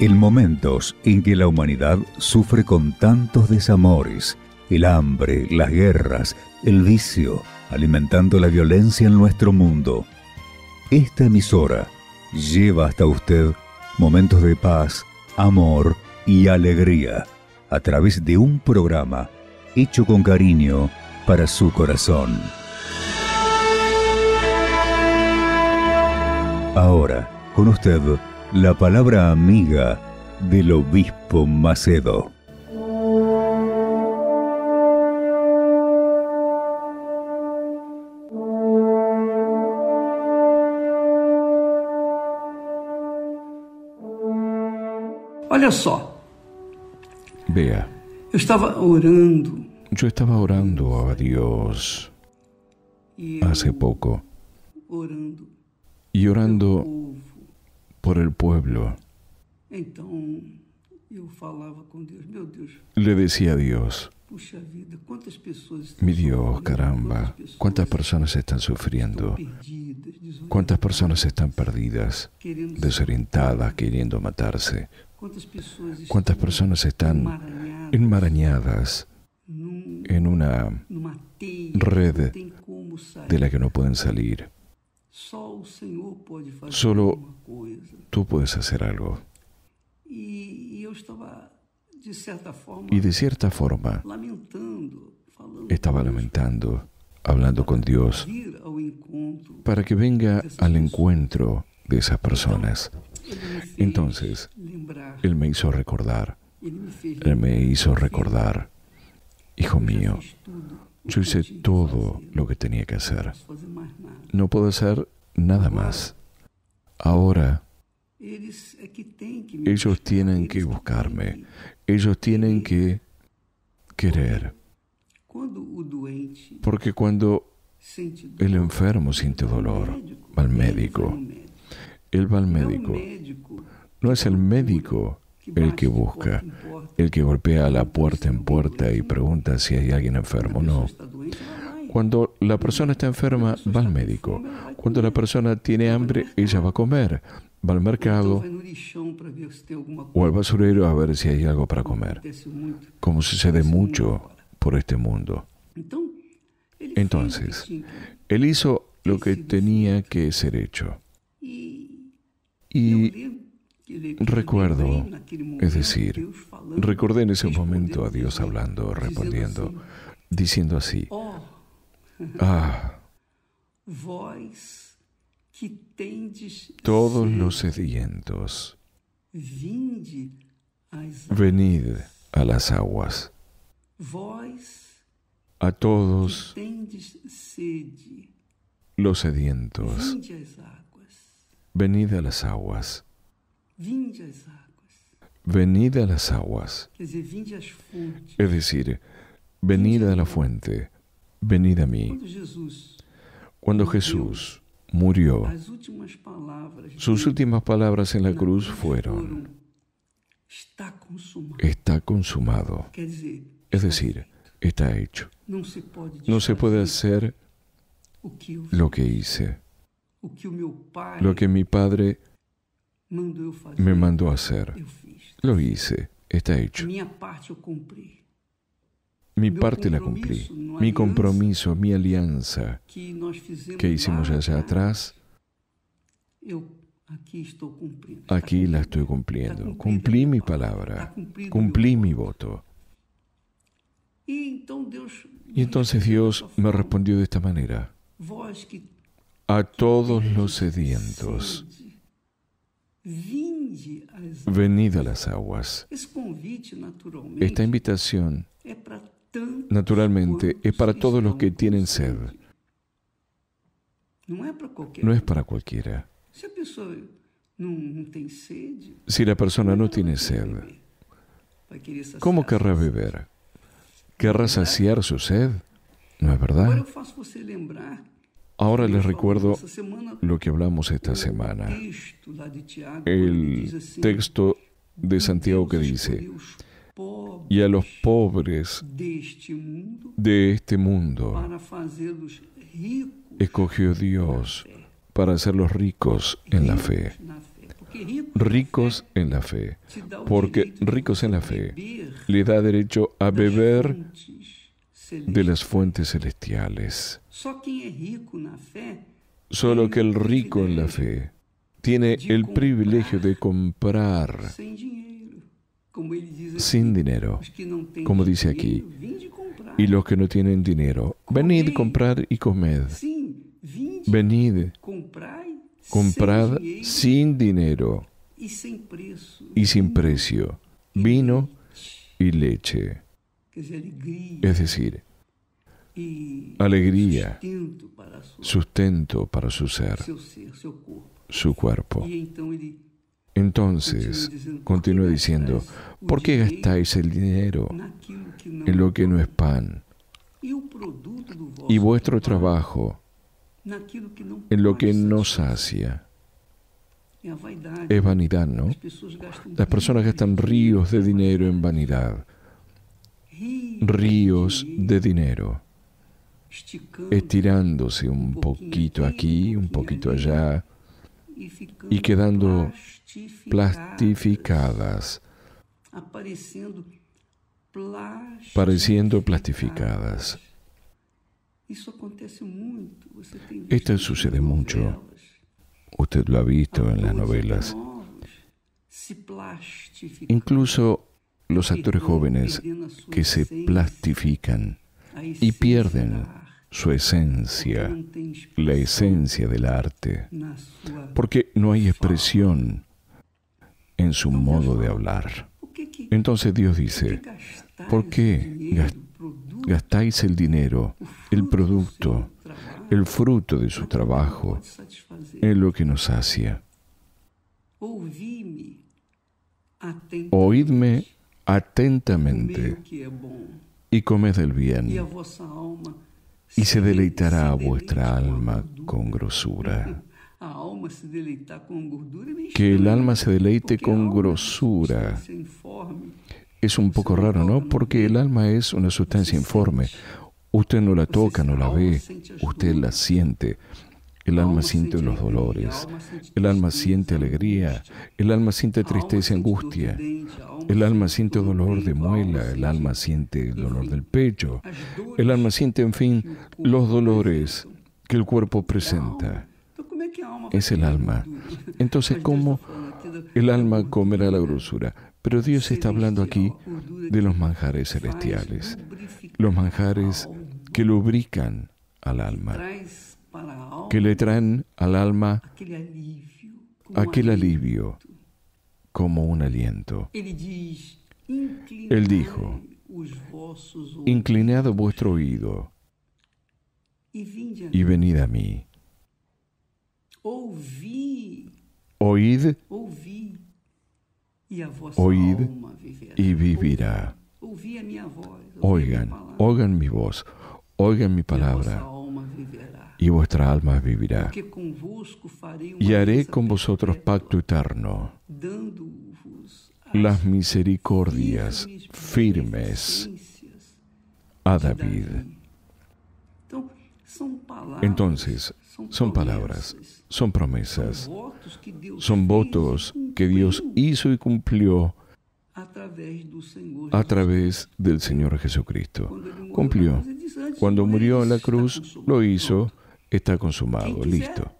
En momentos en que la humanidad sufre con tantos desamores, el hambre, las guerras, el vicio, alimentando la violencia en nuestro mundo, esta emisora lleva hasta usted momentos de paz, amor y alegría a través de un programa hecho con cariño para su corazón. Ahora, con usted, la palabra amiga del obispo Macedo. Olha só. Vea. estava orando. Yo estaba orando a Dios e hace poco. Y orando por el pueblo. Le decía a Dios, mi Dios, caramba, cuántas personas están sufriendo, cuántas personas están perdidas, desorientadas, queriendo matarse, cuántas personas están enmarañadas en una red de la que no pueden salir. Solo tú puedes hacer algo. E, e y de cierta forma, estaba lamentando, hablando con Dios, para que venga al encuentro de esas personas. Entonces, Él me hizo recordar, Él me hizo recordar, hijo mío, yo hice todo lo que tenía que hacer. No puedo hacer nada más. Ahora ellos tienen que buscarme. Ellos tienen que querer. Porque cuando el enfermo siente dolor, va al médico. Él va al médico. No es el médico el que busca, el que golpea la puerta en puerta y pregunta si hay alguien enfermo. No. Cuando la persona está enferma, va al médico. Cuando la persona tiene hambre, ella va a comer va al mercado o al basurero a ver si hay algo para comer, como sucede mucho por este mundo. Entonces, él hizo lo que tenía que ser hecho. Y recuerdo, es decir, recordé en ese momento a Dios hablando, respondiendo, diciendo así, oh. ah, todos los sedientos, venid a las aguas. A todos los sedientos, venid a las aguas. Venid a las aguas. Es decir, venid a la fuente, venid a mí. Cuando Jesús murió. Sus últimas palabras en la cruz fueron, está consumado. Es decir, está hecho. No se puede hacer lo que hice, lo que mi padre me mandó hacer. Lo hice, está hecho. Mi parte la cumplí. Mi compromiso, mi alianza que hicimos allá atrás, aquí la estoy cumpliendo. Cumplí mi palabra, cumplí mi voto. E y entonces Dios me respondió de esta manera. A todos los sedientos, venid a las aguas. Esta invitación Naturalmente, es para todos los que tienen sed. No es um. para cualquiera. Si la persona no tiene sed, ¿cómo querrá beber? ¿Querrá saciar su sed? ¿No es verdad? Ahora les recuerdo lo que hablamos esta um semana. El texto de Santiago que dice, y a los pobres de este mundo escogió Dios para hacerlos ricos en la fe. Ricos en la fe. Porque ricos en la fe le da derecho a beber de las fuentes celestiales. Solo que el rico en la fe tiene el privilegio de comprar sin dinero, como dice aquí. Y los que no tienen dinero, venid, comprar y comed. Venid, comprad sin dinero e y sin precio, e vino y leche. Es decir, e alegría, sustento para su ser, su cuerpo. Entonces, continúa diciendo, ¿por qué gastáis el dinero en lo que no es pan? Y vuestro trabajo en lo que no sacia. Es vanidad, ¿no? Las personas gastan ríos de dinero en vanidad. Ríos de dinero. Estirándose un poquito aquí, un poquito allá y quedando plastificadas, pareciendo plastificadas. Esto sucede mucho. Usted lo ha visto en las novelas. Incluso los actores jóvenes que se plastifican y pierden su esencia, la esencia del arte, porque no hay expresión en su modo de hablar. Entonces Dios dice, ¿por qué gastáis el dinero, el producto, el fruto de su trabajo en lo que nos hacía. Oídme atentamente y comed el bien, y se deleitará vuestra alma con grosura. E que el alma se deleite con grosura. Es un poco raro, ¿no? Porque el alma es una sustancia informe. Usted no la toca, no la ve, usted la siente. El alma siente los dolores, el alma siente alegría, el alma siente tristeza y angustia, el alma siente dolor de muela, el alma siente el dolor del pecho, el alma siente, en fin, los dolores que el cuerpo presenta es el alma. Entonces, ¿cómo el alma comerá la grosura? Pero Dios está hablando aquí de los manjares celestiales, los manjares que lubrican al alma, que le traen al alma aquel alivio como un aliento. Él dijo, inclinad vuestro oído y venid a mí. Ouvi. Oíd. Ouvi. y e e vivirá. Oigan, oigan mi voz, oigan mi e palabra. Y vuestra alma vivirá. Y haré con vosotros pacto eterno, las misericordias firmes a David. Entonces, son palabras, son promesas, son votos que Dios hizo y cumplió a través del Señor Jesucristo. Cumplió. Cuando murió en la cruz, lo hizo, está consumado, listo.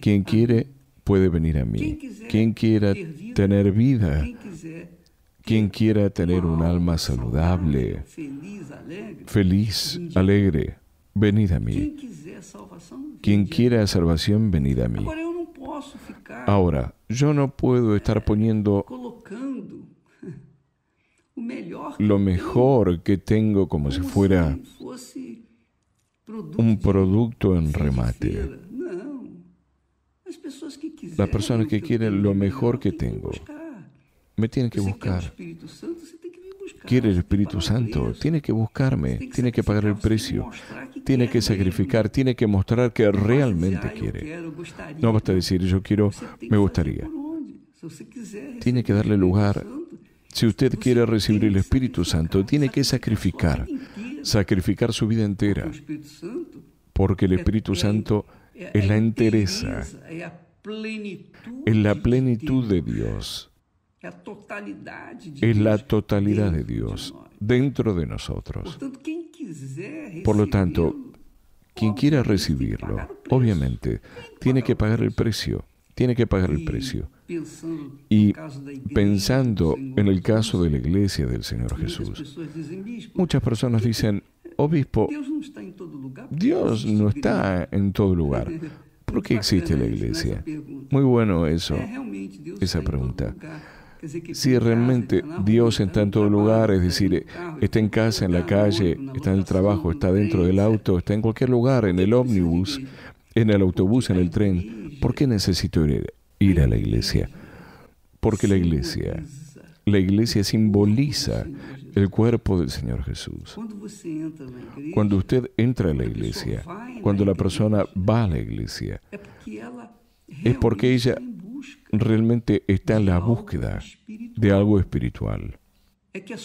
Quien quiere puede venir a mí. Quien quiera tener vida, quien quiera tener un alma saludable, feliz, alegre, venid a mí. Quien quiera salvación, venid a mí. Ahora, yo no puedo estar poniendo lo mejor que tengo como si fuera un producto en remate. Las personas que quieren lo mejor que tengo me tienen que buscar quiere el Espíritu Santo, tiene que buscarme, tiene que pagar el precio, tiene que sacrificar, tiene que mostrar que realmente quiere. No basta decir yo quiero, me gustaría. Tiene que darle lugar. Si usted quiere recibir el Espíritu Santo, tiene que sacrificar, sacrificar su vida entera, porque el Espíritu Santo e- es la e entereza, e es la plenitud de Dios es la totalidad de Dios dentro de nosotros. Por lo tanto, quien quiera recibirlo, obviamente, tiene que pagar el precio, tiene que pagar el e precio. Y pensando en el caso de la iglesia del Señor Jesús, muchas personas dicen, obispo, em Dios no está en todo lugar. ¿Por qué existe la iglesia? Muy bueno eso, esa em pregunta. Si realmente Dios está en todo lugar, es decir, está en casa, en la calle, está en el trabajo, está dentro del auto, está en cualquier lugar, en el ómnibus, en el autobús, en el tren, ¿por qué necesito ir a la iglesia? Porque la iglesia, pues, la iglesia simboliza pues, el cuerpo del Señor Jesús. Cuando usted entra a la iglesia, cuando la persona va a la iglesia, es porque ella realmente está en la búsqueda de algo espiritual. Es que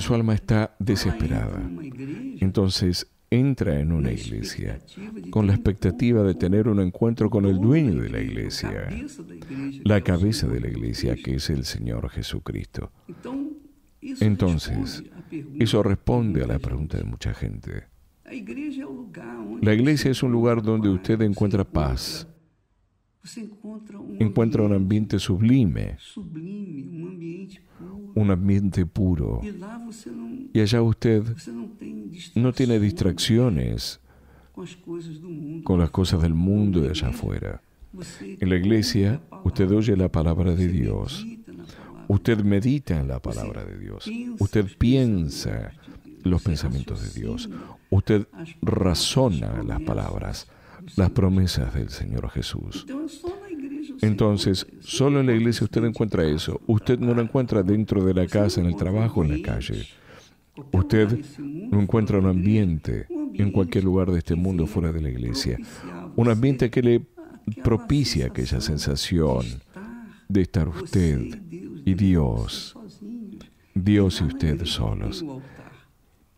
su alma está desesperada. Entonces entra en una iglesia con la expectativa de tener un encuentro con el dueño de la iglesia, la cabeza de la iglesia que es el Señor Jesucristo. Entonces, eso responde a la pregunta de mucha gente. La iglesia es un lugar donde usted encuentra paz, Um encuentra un ambiente sublime, um un ambiente puro. E y allá usted no tiene distracciones con las cosas del mundo de allá afuera. En la iglesia usted oye la palabra de Dios. Usted medita en la palabra de Dios. Usted piensa los pensamientos de Dios. Usted razona las palabras las promesas del Señor Jesús. Entonces, solo en la iglesia usted encuentra eso. Usted no lo encuentra dentro de la casa, en el trabajo, en la calle. Usted no encuentra un ambiente en cualquier lugar de este mundo fuera de la iglesia. Un ambiente que le propicia aquella sensación de estar usted y Dios, Dios y usted solos.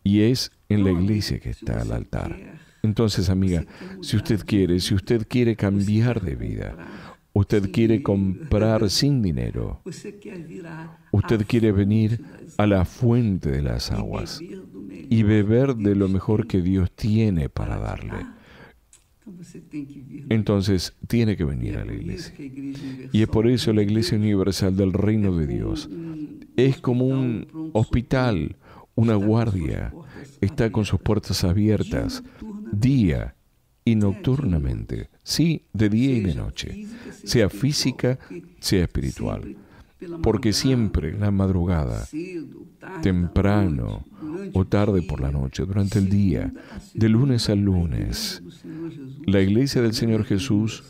Y es en la iglesia que está el altar. Entonces, amiga, si usted quiere, si usted quiere cambiar de vida, usted quiere comprar sin dinero, usted quiere venir a la fuente de las aguas y beber de lo mejor que Dios tiene para darle. Entonces tiene que venir a la iglesia. Y es por eso la iglesia universal del reino de Dios es como un hospital, una guardia, está con sus puertas abiertas día y nocturnamente, sí, de día y de noche, sea física, sea espiritual. Porque siempre la madrugada, temprano o tarde por la noche, durante el día, de lunes a lunes, la iglesia del Señor Jesús,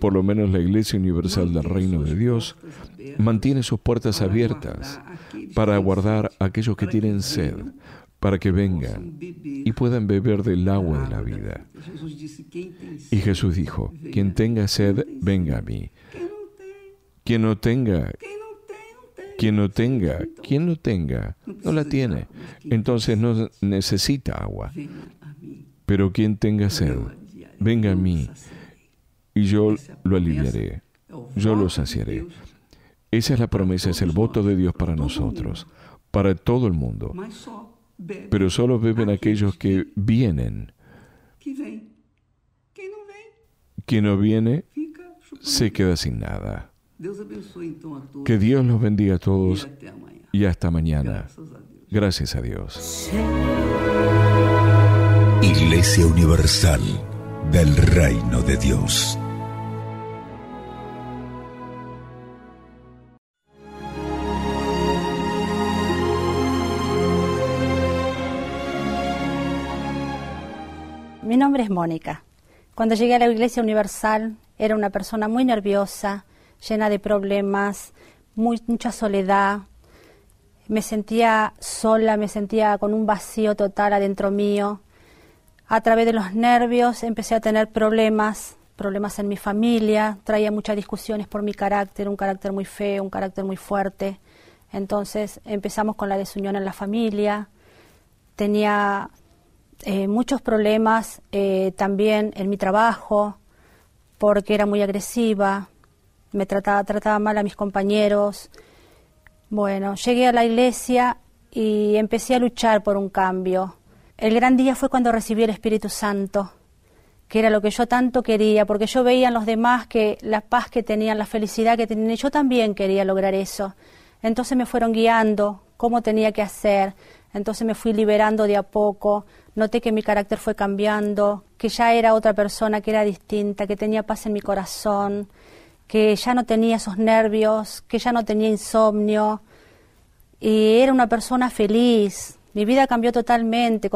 por lo menos la iglesia universal del reino de Dios, mantiene sus puertas abiertas para aguardar a aquellos que tienen sed, para que vengan y puedan beber del agua de la vida. Y Jesús dijo, quien tenga sed, venga a mí. Quien no tenga, quien no tenga, quien no tenga, no la tiene. Entonces no necesita agua. Pero quien tenga sed, venga a mí y yo lo aliviaré, yo lo saciaré. Esa es la promesa, es el voto de Dios para nosotros, para todo el mundo pero solo beben aquellos que vienen. Quien no viene se queda sin nada. Que Dios los bendiga a todos y hasta mañana. Gracias a Dios. Iglesia Universal del Reino de Dios. nombre es Mónica. Cuando llegué a la Iglesia Universal era una persona muy nerviosa, llena de problemas, mucha soledad. Me sentía sola, me sentía con un vacío total adentro mío. A través de los nervios empecé a tener problemas, problemas en mi familia, traía muchas discusiones por mi carácter, un carácter muy feo, un carácter muy fuerte. Entonces empezamos con la desunión en la familia. Tenía eh, muchos problemas eh, también en mi trabajo, porque era muy agresiva, me trataba, trataba mal a mis compañeros. Bueno, llegué a la iglesia y empecé a luchar por un cambio. El gran día fue cuando recibí el Espíritu Santo, que era lo que yo tanto quería, porque yo veía en los demás que la paz que tenían, la felicidad que tenían, yo también quería lograr eso. Entonces me fueron guiando cómo tenía que hacer, entonces me fui liberando de a poco, noté que mi carácter fue cambiando, que ya era otra persona, que era distinta, que tenía paz en mi corazón, que ya no tenía esos nervios, que ya no tenía insomnio, y era una persona feliz. Mi vida cambió totalmente.